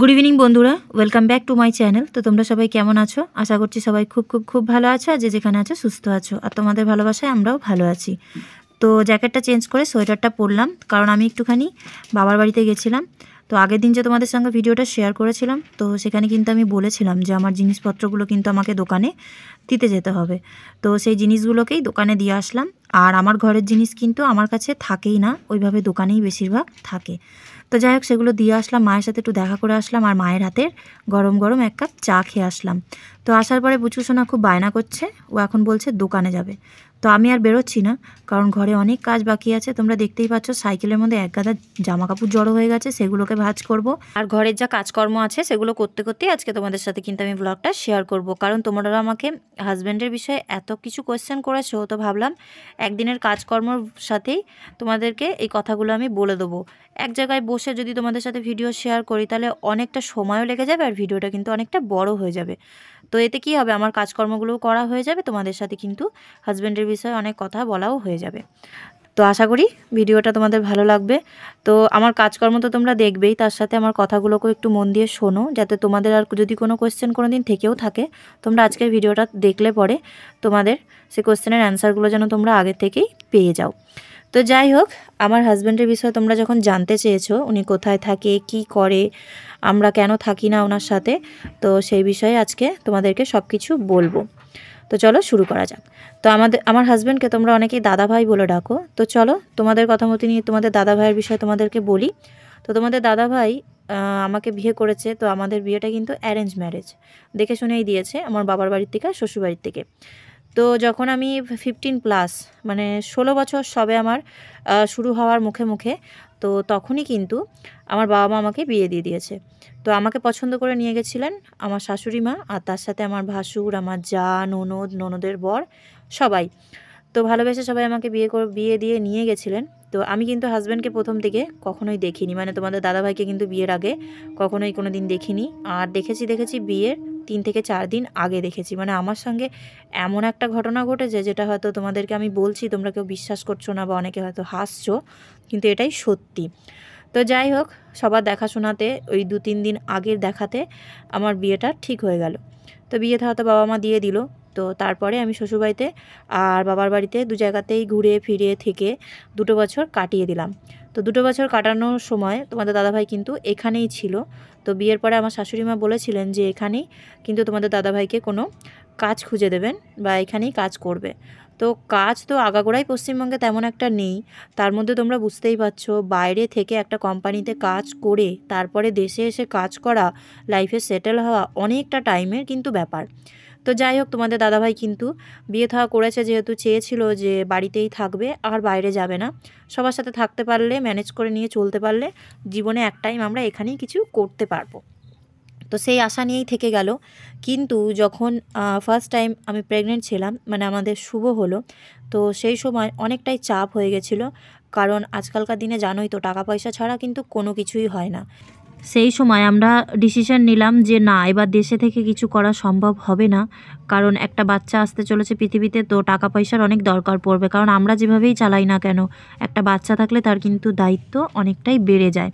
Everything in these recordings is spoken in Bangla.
গুড ইভিনিং বন্ধুরা welcome back to my channel তো তোমরা সবাই কেমন আছো আশা করছি সবাই খুব খুব খুব ভালো আছো আর যে যেখানে আছো সুস্থ আছো আর তোমাদের ভালোবাসায় আমরাও ভালো আছি তো জ্যাকেটটা চেঞ্জ করে সোয়েটারটা পরলাম কারণ আমি একটুখানি বাবার বাড়িতে গেছিলাম তো আগের দিন যে তোমাদের সঙ্গে ভিডিওটা শেয়ার করেছিলাম তো সেখানে কিন্তু আমি বলেছিলাম যে আমার জিনিসপত্রগুলো কিন্তু আমাকে দোকানে দিতে যেতে হবে তো সেই জিনিসগুলোকেই দোকানে দিয়ে আসলাম আর আমার ঘরের জিনিস কিন্তু আমার কাছে থাকেই না ওইভাবে দোকানেই বেশিরভাগ থাকে তো যাই হোক সেগুলো দিয়ে আসলাম মায়ের সাথে একটু দেখা করে আসলাম আর মায়ের হাতের গরম গরম এক কাপ চা খেয়ে আসলাম তো আসার পরে বুচু সোনা খুব বায়না করছে ও এখন বলছে দোকানে যাবে তো আমি আর বেরোচ্ছি না কারণ ঘরে অনেক কাজ বাকি আছে তোমরা দেখতেই পাচ্ছ সাইকেলের মধ্যে এক গাদা জামা কাপড় জড়ো হয়ে গেছে সেগুলোকে ভাজ করব আর ঘরের যা কাজকর্ম আছে সেগুলো করতে করতেই আজকে তোমাদের সাথে কিন্তু আমি ব্লগটা শেয়ার করব কারণ তোমরা আমাকে হাজব্যান্ডের বিষয়ে এত কিছু কোয়েশ্চেন করেছো তো ভাবলাম একদিনের কাজকর্মর সাথেই তোমাদেরকে এই কথাগুলো আমি বলে দেবো এক জায়গায় বসে যদি তোমাদের সাথে ভিডিও শেয়ার করি তাহলে অনেকটা সময়ও লেগে যাবে আর ভিডিওটা কিন্তু অনেকটা বড় হয়ে যাবে তো এতে কি হবে আমার কাজকর্মগুলোও করা হয়ে যাবে তোমাদের সাথে কিন্তু হাজব্যান্ডের বিষয়ে অনেক কথা বলাও হয়ে যাবে তো আশা করি ভিডিওটা তোমাদের ভালো লাগবে তো আমার কাজকর্ম তো তোমরা দেখবেই তার সাথে আমার কথাগুলোকেও একটু মন দিয়ে শোনো যাতে তোমাদের আর যদি কোনো কোয়েশ্চেন কোনো দিন থেকেও থাকে তোমরা আজকের ভিডিওটা দেখলে পরে তোমাদের সে কোয়েশ্চেনের অ্যান্সারগুলো যেন তোমরা আগে থেকেই পেয়ে যাও তো যাই হোক আমার হাজব্যান্ডের বিষয়ে তোমরা যখন জানতে চেয়েছো উনি কোথায় থাকে কি করে আমরা কেন থাকি না ওনার সাথে তো সেই বিষয়ে আজকে তোমাদেরকে সব কিছু বলবো তো চলো শুরু করা যাক তো আমাদের আমার হাজব্যান্ডকে তোমরা অনেকেই দাদা ভাই বলে ডাকো তো চলো তোমাদের কথা মতো নিয়ে তোমাদের দাদা ভাইয়ের বিষয়ে তোমাদেরকে বলি তো তোমাদের দাদা ভাই আমাকে বিয়ে করেছে তো আমাদের বিয়েটা কিন্তু অ্যারেঞ্জ ম্যারেজ দেখে শুনেই দিয়েছে আমার বাবার বাড়ির থেকে শ্বশুরবাড়ির থেকে তো যখন আমি ফিফটিন প্লাস মানে ষোলো বছর সবে আমার শুরু হওয়ার মুখে মুখে তো তখনই কিন্তু আমার বাবা মা আমাকে বিয়ে দিয়ে দিয়েছে তো আমাকে পছন্দ করে নিয়ে গেছিলেন আমার শাশুড়ি মা আর তার সাথে আমার ভাসুর আমার যা ননদ ননদের বর সবাই তো ভালোবেসে সবাই আমাকে বিয়ে করে বিয়ে দিয়ে নিয়ে গেছিলেন তো আমি কিন্তু হাজব্যান্ডকে প্রথম থেকে কখনোই দেখিনি মানে তোমাদের দাদাভাইকে কিন্তু বিয়ের আগে কখনোই কোনো দিন দেখিনি আর দেখেছি দেখেছি বিয়ের তিন থেকে চার দিন আগে দেখেছি মানে আমার সঙ্গে এমন একটা ঘটনা ঘটেছে যেটা হয়তো তোমাদেরকে আমি বলছি তোমরা কেউ বিশ্বাস করছো না বা অনেকে হয়তো হাসছো কিন্তু এটাই সত্যি তো যাই হোক সবার দেখাশোনাতে ওই দু তিন দিন আগের দেখাতে আমার বিয়েটা ঠিক হয়ে গেল তো বিয়েতে হয়তো বাবা মা দিয়ে দিল তো তারপরে আমি শ্বশুরবাড়িতে আর বাবার বাড়িতে দু জায়গাতেই ঘুরে ফিরে থেকে দুটো বছর কাটিয়ে দিলাম তো দুটো বছর কাটানোর সময় তোমাদের দাদাভাই কিন্তু এখানেই ছিল তো বিয়ের পরে আমার শাশুড়ি মা বলেছিলেন যে এখানেই কিন্তু তোমাদের দাদাভাইকে কোনো কাজ খুঁজে দেবেন বা এখানেই কাজ করবে তো কাজ তো আগাগোড়াই পশ্চিমবঙ্গে তেমন একটা নেই তার মধ্যে তোমরা বুঝতেই পারছো বাইরে থেকে একটা কোম্পানিতে কাজ করে তারপরে দেশে এসে কাজ করা লাইফে সেটেল হওয়া অনেকটা টাইমের কিন্তু ব্যাপার তো যাই হোক তোমাদের দাদাভাই কিন্তু বিয়ে থাওয়া করেছে যেহেতু চেয়েছিল যে বাড়িতেই থাকবে আর বাইরে যাবে না সবার সাথে থাকতে পারলে ম্যানেজ করে নিয়ে চলতে পারলে জীবনে এক টাইম আমরা এখানেই কিছু করতে পারবো তো সেই আশা নিয়েই থেকে গেল কিন্তু যখন ফার্স্ট টাইম আমি প্রেগনেন্ট ছিলাম মানে আমাদের শুভ হলো তো সেই সময় অনেকটাই চাপ হয়ে গেছিলো কারণ আজকালকার দিনে জানোই তো টাকা পয়সা ছাড়া কিন্তু কোনো কিছুই হয় না সেই সময় আমরা ডিসিশন নিলাম যে না এবার দেশে থেকে কিছু করা সম্ভব হবে না কারণ একটা বাচ্চা আসতে চলেছে পৃথিবীতে তো টাকা পয়সার অনেক দরকার পড়বে কারণ আমরা যেভাবেই চালাই না কেন একটা বাচ্চা থাকলে তার কিন্তু দায়িত্ব অনেকটাই বেড়ে যায়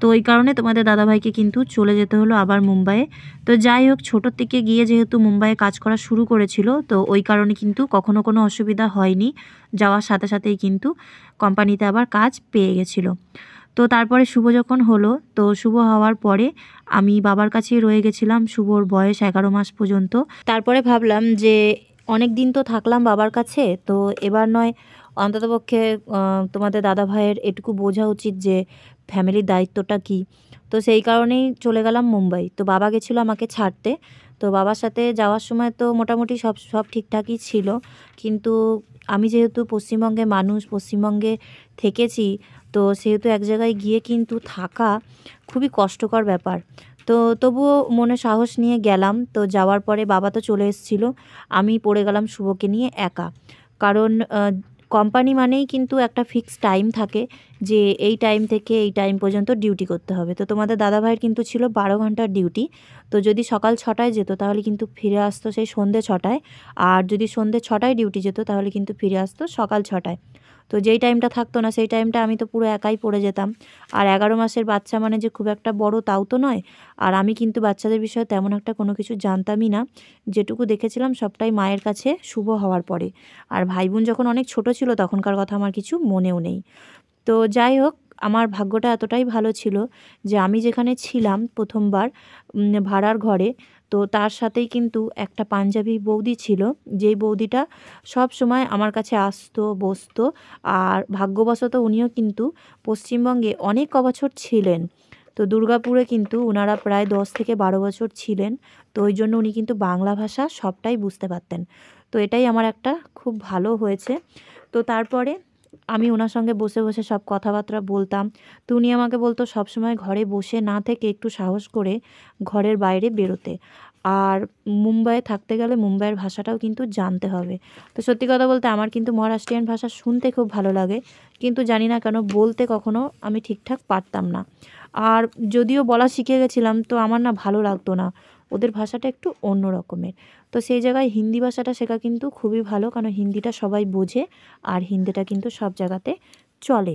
তো ওই কারণে তোমাদের দাদাভাইকে কিন্তু চলে যেতে হলো আবার মুম্বাইয়ে তো যাই হোক ছোটোর থেকে গিয়ে যেহেতু মুম্বাইয়ে কাজ করা শুরু করেছিল তো ওই কারণে কিন্তু কখনো কোনো অসুবিধা হয়নি যাওয়ার সাথে সাথেই কিন্তু কোম্পানিতে আবার কাজ পেয়ে গেছিলো তো তারপরে শুভ যখন হলো তো শুভ হওয়ার পরে আমি বাবার কাছে রয়ে গেছিলাম শুভর বয়স এগারো মাস পর্যন্ত তারপরে ভাবলাম যে অনেক দিন তো থাকলাম বাবার কাছে তো এবার নয় অন্ততপক্ষে তোমাদের দাদা ভাইয়ের এটুকু বোঝা উচিত যে ফ্যামিলির দায়িত্বটা কি তো সেই কারণেই চলে গেলাম মুম্বাই তো বাবা গেছিলো আমাকে ছাড়তে তো বাবার সাথে যাওয়ার সময় তো মোটামুটি সব সব ঠিকঠাকই ছিল কিন্তু আমি যেহেতু পশ্চিমবঙ্গে মানুষ পশ্চিমবঙ্গে থেকেছি তো সেহেতু এক জায়গায় গিয়ে কিন্তু থাকা খুবই কষ্টকর ব্যাপার তো তবুও মনে সাহস নিয়ে গেলাম তো যাওয়ার পরে বাবা তো চলে এসেছিলো আমি পড়ে গেলাম শুভকে নিয়ে একা কারণ কোম্পানি মানেই কিন্তু একটা ফিক্সড টাইম থাকে যে এই টাইম থেকে এই টাইম পর্যন্ত ডিউটি করতে হবে তো তোমাদের দাদাভাইয়ের কিন্তু ছিল বারো ঘন্টার ডিউটি তো যদি সকাল ছটায় যেত তাহলে কিন্তু ফিরে আসতো সেই সন্ধে ছটায় আর যদি সন্ধে ছটায় ডিউটি যেত তাহলে কিন্তু ফিরে আসতো সকাল ছটায় তো যেই টাইমটা থাকতো না সেই টাইমটা আমি তো পুরো একাই পড়ে যেতাম আর এগারো মাসের বাচ্চা মানে যে খুব একটা বড় তাও তো নয় আর আমি কিন্তু বাচ্চাদের বিষয়ে তেমন একটা কোনো কিছু জানতামই না যেটুকু দেখেছিলাম সবটাই মায়ের কাছে শুভ হওয়ার পরে আর ভাই বোন যখন অনেক ছোট ছিল তখনকার কথা আমার কিছু মনেও নেই তো যাই হোক আমার ভাগ্যটা এতটাই ভালো ছিল যে আমি যেখানে ছিলাম প্রথমবার ভাড়ার ঘরে তো তার সাথেই কিন্তু একটা পাঞ্জাবি বৌদি ছিল যেই বৌদিটা সব সময় আমার কাছে আসতো বসতো আর ভাগ্যবশত উনিও কিন্তু পশ্চিমবঙ্গে অনেক কবছর ছিলেন তো দুর্গাপুরে কিন্তু ওনারা প্রায় দশ থেকে বারো বছর ছিলেন তো ওই জন্য উনি কিন্তু বাংলা ভাষা সবটাই বুঝতে পারতেন তো এটাই আমার একটা খুব ভালো হয়েছে তো তারপরে আমি ওনার সঙ্গে বসে বসে সব কথাবার্তা বলতাম তো উনি আমাকে বলতো সবসময় ঘরে বসে না থেকে একটু সাহস করে ঘরের বাইরে বেরোতে আর মুম্বাইয়ে থাকতে গেলে মুম্বাইয়ের ভাষাটাও কিন্তু জানতে হবে তো সত্যি কথা বলতে আমার কিন্তু মহারাষ্ট্রিয়ান ভাষা শুনতে খুব ভালো লাগে কিন্তু জানি না কেন বলতে কখনো আমি ঠিকঠাক পারতাম না আর যদিও বলা শিখে গেছিলাম তো আমার না ভালো লাগতো না ওদের ভাষাটা একটু অন্য রকমের তো সেই জায়গায় হিন্দি ভাষাটা শেখা কিন্তু খুবই ভালো কারণ হিন্দিটা সবাই বোঝে আর হিন্দিটা কিন্তু সব জায়গাতে চলে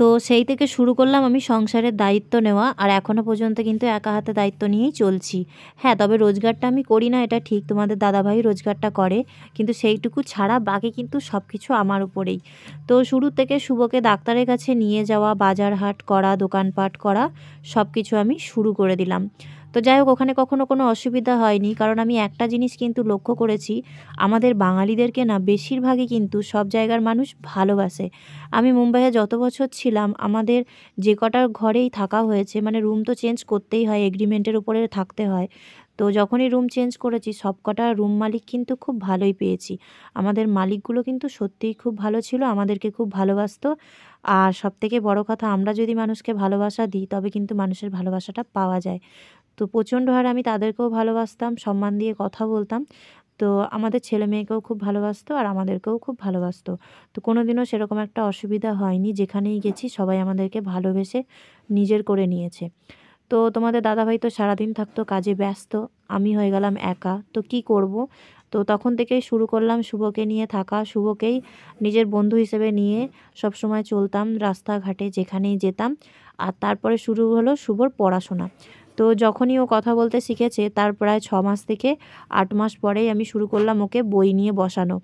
তো সেই থেকে শুরু করলাম আমি সংসারের দায়িত্ব নেওয়া আর এখনও পর্যন্ত কিন্তু একা হাতে দায়িত্ব নিয়েই চলছি হ্যাঁ তবে রোজগারটা আমি করি না এটা ঠিক তোমাদের দাদাভাই রোজগারটা করে কিন্তু সেইটুকু ছাড়া বাকি কিন্তু সব কিছু আমার উপরেই তো শুরু থেকে শুভকে ডাক্তারের কাছে নিয়ে যাওয়া বাজার হাট করা দোকানপাট করা সব কিছু আমি শুরু করে দিলাম তো যাই হোক ওখানে কখনো কোনো অসুবিধা হয়নি কারণ আমি একটা জিনিস কিন্তু লক্ষ্য করেছি আমাদের বাঙালিদেরকে না বেশিরভাগই কিন্তু সব জায়গার মানুষ ভালোবাসে আমি মুম্বাইয়ে যত বছর ছিলাম আমাদের যে কটার ঘরেই থাকা হয়েছে মানে রুম তো চেঞ্জ করতেই হয় এগ্রিমেন্টের উপরে থাকতে হয় তো যখনই রুম চেঞ্জ করেছি সব কটা রুম মালিক কিন্তু খুব ভালোই পেয়েছি আমাদের মালিকগুলো কিন্তু সত্যিই খুব ভালো ছিল আমাদেরকে খুব ভালোবাসত আর সবথেকে বড় কথা আমরা যদি মানুষকে ভালোবাসা দিই তবে কিন্তু মানুষের ভালোবাসাটা পাওয়া যায় তো প্রচণ্ড হারে আমি তাদেরকেও ভালোবাসতাম সম্মান দিয়ে কথা বলতাম তো আমাদের ছেলে মেয়েকেও খুব ভালোবাসতো আর আমাদেরকেও খুব ভালোবাসতো তো কোনো দিনও সেরকম একটা অসুবিধা হয়নি যেখানেই গেছি সবাই আমাদেরকে ভালোবেসে নিজের করে নিয়েছে তো তোমাদের দাদাভাই তো সারাদিন থাকতো কাজে ব্যস্ত আমি হয়ে গেলাম একা তো কি করব তো তখন থেকেই শুরু করলাম শুভকে নিয়ে থাকা শুভকেই নিজের বন্ধু হিসেবে নিয়ে সব সময় চলতাম রাস্তাঘাটে যেখানেই যেতাম আর তারপরে শুরু হলো শুভর পড়াশোনা তো যখনই ও কথা বলতে শিখেছে তার প্রায় ছ মাস থেকে আট মাস পরেই আমি শুরু করলাম ওকে বই নিয়ে বসানো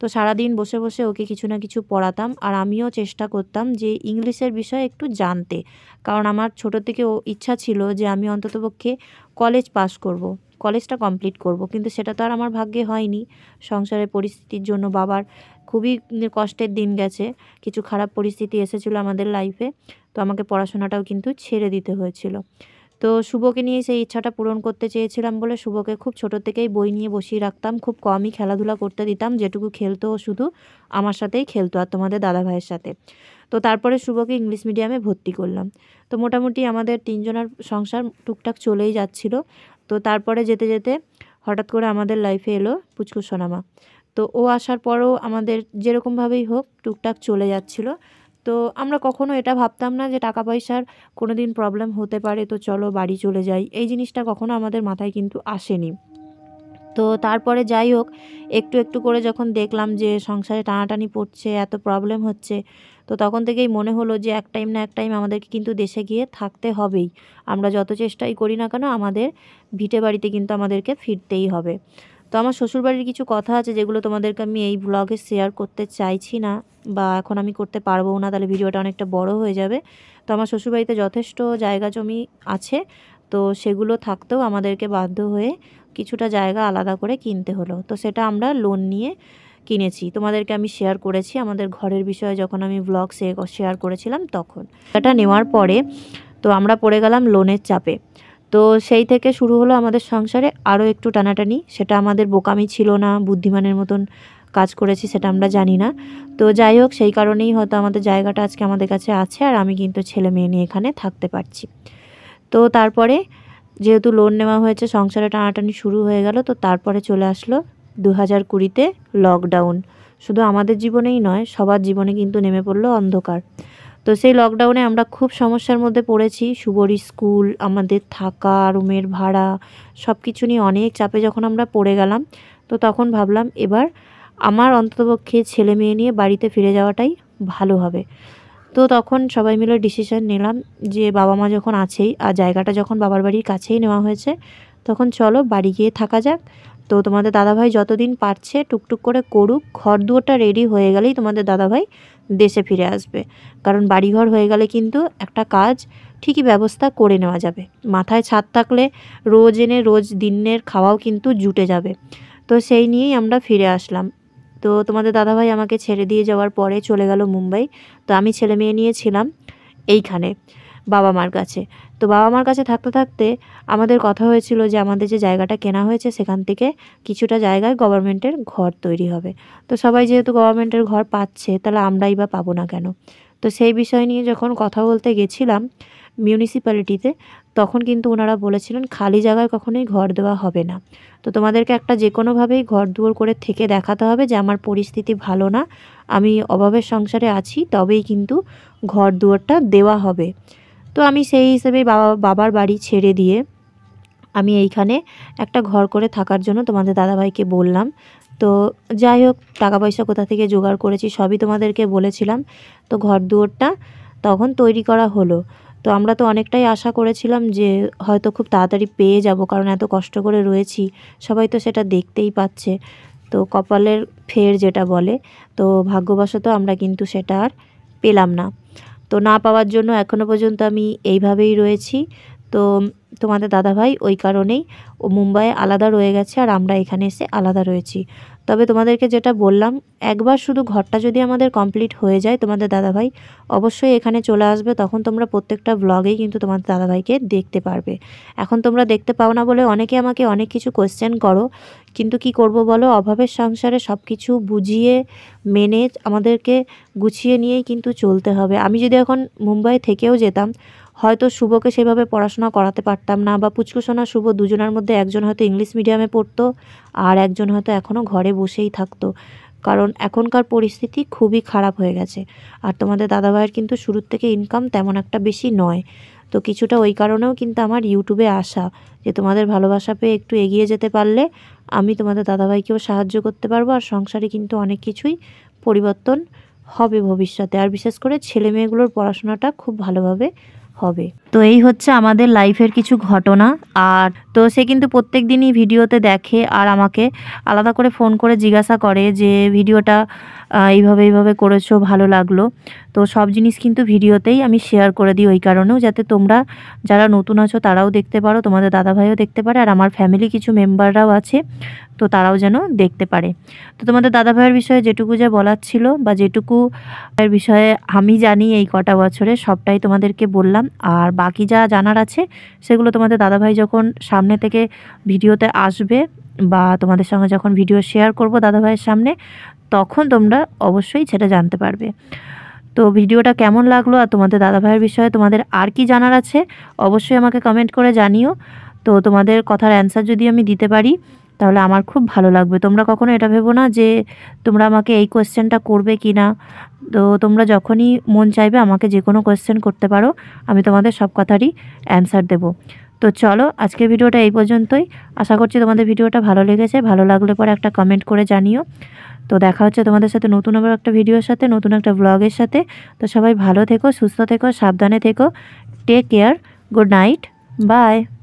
তো সারাদিন বসে বসে ওকে কিছু না কিছু পড়াতাম আর আমিও চেষ্টা করতাম যে ইংলিশের বিষয়ে একটু জানতে কারণ আমার ছোট থেকে ও ইচ্ছা ছিল যে আমি অন্ততপক্ষে কলেজ পাস করব। কলেজটা কমপ্লিট করব কিন্তু সেটা তো আর আমার ভাগ্যে হয়নি সংসারের পরিস্থিতির জন্য বাবার খুবই কষ্টের দিন গেছে কিছু খারাপ পরিস্থিতি এসেছিলো আমাদের লাইফে তো আমাকে পড়াশোনাটাও কিন্তু ছেড়ে দিতে হয়েছিল তো শুভকে নিয়ে সেই ইচ্ছাটা পূরণ করতে চেয়েছিলাম বলে শুভকে খুব ছোট থেকেই বই নিয়ে বসিয়ে রাখতাম খুব কমই খেলাধুলা করতে দিতাম যেটুকু খেলতো শুধু আমার সাথেই খেলতো আর তোমাদের দাদা ভাইয়ের সাথে তো তারপরে শুভকে ইংলিশ মিডিয়ামে ভর্তি করলাম তো মোটামুটি আমাদের তিনজনের সংসার টুকটাক চলেই যাচ্ছিল তো তারপরে যেতে যেতে হঠাৎ করে আমাদের লাইফে এলো পুচকু সোনামা তো ও আসার পরও আমাদের যেরকমভাবেই হোক টুকটাক চলে যাচ্ছিলো তো আমরা কখনো এটা ভাবতাম না যে টাকা পয়সার কোনো দিন প্রবলেম হতে পারে তো চলো বাড়ি চলে যাই এই জিনিসটা কখনো আমাদের মাথায় কিন্তু আসেনি তো তারপরে যাই হোক একটু একটু করে যখন দেখলাম যে সংসারে টানাটানি পড়ছে এত প্রবলেম হচ্ছে তো তখন থেকেই মনে হলো যে এক টাইম না এক টাইম আমাদেরকে কিন্তু দেশে গিয়ে থাকতে হবেই আমরা যত চেষ্টাই করি না কেন আমাদের ভিটে বাড়িতে কিন্তু আমাদেরকে ফিরতেই হবে আমার শ্বশুরবাড়ির কিছু কথা আছে যেগুলো তোমাদেরকে আমি এই ব্লগে শেয়ার করতে চাইছি না বা এখন আমি করতে পারবো না তাহলে ভিডিওটা অনেকটা বড় হয়ে যাবে তো আমার শ্বশুরবাড়িতে যথেষ্ট জায়গা জমি আছে তো সেগুলো থাকতেও আমাদেরকে বাধ্য হয়ে কিছুটা জায়গা আলাদা করে কিনতে হলো তো সেটা আমরা লোন নিয়ে কিনেছি তোমাদেরকে আমি শেয়ার করেছি আমাদের ঘরের বিষয়ে যখন আমি ব্লগ শেয়ার করেছিলাম তখন এটা নেওয়ার পরে তো আমরা পড়ে গেলাম লোনের চাপে তো সেই থেকে শুরু হলো আমাদের সংসারে আরও একটু টানাটানি সেটা আমাদের বোকামি ছিল না বুদ্ধিমানের মতন কাজ করেছি সেটা আমরা জানি না তো যাই হোক সেই কারণেই হয়তো আমাদের জায়গাটা আজকে আমাদের কাছে আছে আর আমি কিন্তু ছেলে মেয়ে নিয়ে এখানে থাকতে পারছি তো তারপরে যেহেতু লোন নেওয়া হয়েছে সংসারে টানাটানি শুরু হয়ে গেল তো তারপরে চলে আসলো দু হাজার কুড়িতে লকডাউন শুধু আমাদের জীবনেই নয় সবার জীবনে কিন্তু নেমে পড়লো অন্ধকার তো সেই লকডাউনে আমরা খুব সমস্যার মধ্যে পড়েছি সুবর স্কুল আমাদের থাকা রুমের ভাড়া সব কিছু নিয়ে অনেক চাপে যখন আমরা পড়ে গেলাম তো তখন ভাবলাম এবার আমার অন্ততপক্ষে ছেলে মেয়ে নিয়ে বাড়িতে ফিরে যাওয়াটাই ভালো হবে তো তখন সবাই মিলে ডিসিশন নিলাম যে বাবা মা যখন আছেই আর জায়গাটা যখন বাবার বাড়ির কাছেই নেওয়া হয়েছে তখন চলো বাড়ি গিয়ে থাকা যাক তো তোমাদের দাদাভাই যতদিন পারছে টুকটুক করে করুক ঘর দুয়োটা রেডি হয়ে গেলেই তোমাদের দাদাভাই দেশে ফিরে আসবে কারণ বাড়িঘর হয়ে গেলে কিন্তু একটা কাজ ঠিকই ব্যবস্থা করে নেওয়া যাবে মাথায় ছাদ থাকলে রোজ এনে রোজ দিনের খাওয়াও কিন্তু জুটে যাবে তো সেই নিয়েই আমরা ফিরে আসলাম তো তোমাদের দাদাভাই আমাকে ছেড়ে দিয়ে যাওয়ার পরে চলে গেল মুম্বাই তো আমি ছেলে মেয়ে নিয়েছিলাম এইখানে বাবা মার কাছে তো বাবা মার কাছে থাকতে থাকতে আমাদের কথা হয়েছিল যে আমাদের যে জায়গাটা কেনা হয়েছে সেখান থেকে কিছুটা জায়গায় গভর্নমেন্টের ঘর তৈরি হবে তো সবাই যেহেতু গভর্নমেন্টের ঘর পাচ্ছে তাহলে আমরাই বা পাবো না কেন তো সেই বিষয় নিয়ে যখন কথা বলতে গেছিলাম মিউনিসিপ্যালিটিতে তখন কিন্তু ওনারা বলেছিলেন খালি জায়গায় কখনোই ঘর দেওয়া হবে না তো তোমাদেরকে একটা যে কোনোভাবেই ঘর দুয়ার করে থেকে দেখাতে হবে যে আমার পরিস্থিতি ভালো না আমি অভাবের সংসারে আছি তবেই কিন্তু ঘর দুয়ারটা দেওয়া হবে তো আমি সেই হিসেবে বাবা বাবার বাড়ি ছেড়ে দিয়ে আমি এইখানে একটা ঘর করে থাকার জন্য তোমাদের দাদাভাইকে বললাম তো যাই হোক টাকা পয়সা কোথা থেকে জোগাড় করেছি সবই তোমাদেরকে বলেছিলাম তো ঘর দুয়োরটা তখন তৈরি করা হলো তো আমরা তো অনেকটাই আশা করেছিলাম যে হয়তো খুব তাড়াতাড়ি পেয়ে যাব কারণ এত কষ্ট করে রয়েছি সবাই তো সেটা দেখতেই পাচ্ছে তো কপালের ফের যেটা বলে তো ভাগ্যবশত আমরা কিন্তু সেটা আর পেলাম না তো না পাওয়ার জন্য এখনও পর্যন্ত আমি এইভাবেই রয়েছি তো তোমাদের দাদাভাই ওই কারণেই ও মুম্বাইয়ে আলাদা রয়ে গেছে আর আমরা এখানে এসে আলাদা রয়েছি তবে তোমাদেরকে যেটা বললাম একবার শুধু ঘরটা যদি আমাদের কমপ্লিট হয়ে যায় তোমাদের দাদাভাই অবশ্যই এখানে চলে আসবে তখন তোমরা প্রত্যেকটা ব্লগেই কিন্তু তোমাদের দাদাভাইকে দেখতে পারবে এখন তোমরা দেখতে পাও না বলে অনেকে আমাকে অনেক কিছু কোয়েশ্চেন করো কিন্তু কি করব বলো অভাবের সংসারে সব কিছু বুঝিয়ে মেনে আমাদেরকে গুছিয়ে নিয়েই কিন্তু চলতে হবে আমি যদি এখন মুম্বাই থেকেও যেতাম হয়তো শুভকে সেভাবে পড়াশোনা করাতে পারতাম না বা পুচকুসোনা শুভ দুজনের মধ্যে একজন হয়তো ইংলিশ মিডিয়ামে পড়তো আর একজন হয়তো এখনও ঘরে বসেই থাকতো কারণ এখনকার পরিস্থিতি খুবই খারাপ হয়ে গেছে আর তোমাদের দাদাভাইয়ের কিন্তু শুরুর থেকে ইনকাম তেমন একটা বেশি নয় তো কিছুটা ওই কারণেও কিন্তু আমার ইউটিউবে আসা যে তোমাদের ভালোবাসা পেয়ে একটু এগিয়ে যেতে পারলে আমি তোমাদের দাদাভাইকেও সাহায্য করতে পারবো আর সংসারে কিন্তু অনেক কিছুই পরিবর্তন হবে ভবিষ্যতে আর বিশেষ করে ছেলে মেয়েগুলোর পড়াশোনাটা খুব ভালোভাবে হবে তো এই হচ্ছে আমাদের লাইফের কিছু ঘটনা আর তো সে কিন্তু প্রত্যেক দিনই ভিডিওতে দেখে আর আমাকে আলাদা করে ফোন করে জিজ্ঞাসা করে যে ভিডিওটা এইভাবে এইভাবে করেছো ভালো লাগলো তো সব জিনিস কিন্তু ভিডিওতেই আমি শেয়ার করে দিই ওই কারণেও যাতে তোমরা যারা নতুন আছো তারাও দেখতে পারো তোমাদের দাদাভাইও দেখতে পারে আর আমার ফ্যামিলি কিছু মেম্বাররাও আছে তো তারাও যেন দেখতে পারে তো তোমাদের দাদা ভাইয়ের বিষয়ে যেটুকু যা বলার ছিল বা যেটুকু এর বিষয়ে আমি জানি এই কটা বছরে সবটাই তোমাদেরকে বললাম আর বাকি যা জানার আছে সেগুলো তোমাদের দাদা ভাই যখন সামনে থেকে ভিডিওতে আসবে বা তোমাদের সঙ্গে যখন ভিডিও শেয়ার করব দাদা ভাইয়ের সামনে তখন তোমরা অবশ্যই সেটা জানতে পারবে তো ভিডিওটা কেমন লাগলো আর তোমাদের দাদাভাইয়ের বিষয়ে তোমাদের আর কি জানার আছে অবশ্যই আমাকে কমেন্ট করে জানিও তো তোমাদের কথার অ্যান্সার যদি আমি দিতে পারি তাহলে আমার খুব ভালো লাগবে তোমরা কখনো এটা ভেবো না যে তোমরা আমাকে এই কোয়েশ্চেনটা করবে কি না তো তোমরা যখনই মন চাইবে আমাকে যে কোনো কোয়েশ্চেন করতে পারো আমি তোমাদের সব কথারই অ্যান্সার দেবো তো চলো আজকের ভিডিওটা এই পর্যন্তই আশা করছি তোমাদের ভিডিওটা ভালো লেগেছে ভালো লাগলে পরে একটা কমেন্ট করে জানিও তো দেখা হচ্ছে তোমাদের সাথে নতুন আবার একটা ভিডিওর সাথে নতুন একটা ব্লগের সাথে তো সবাই ভালো থেকো সুস্থ থেকো সাবধানে থেকো take care good night by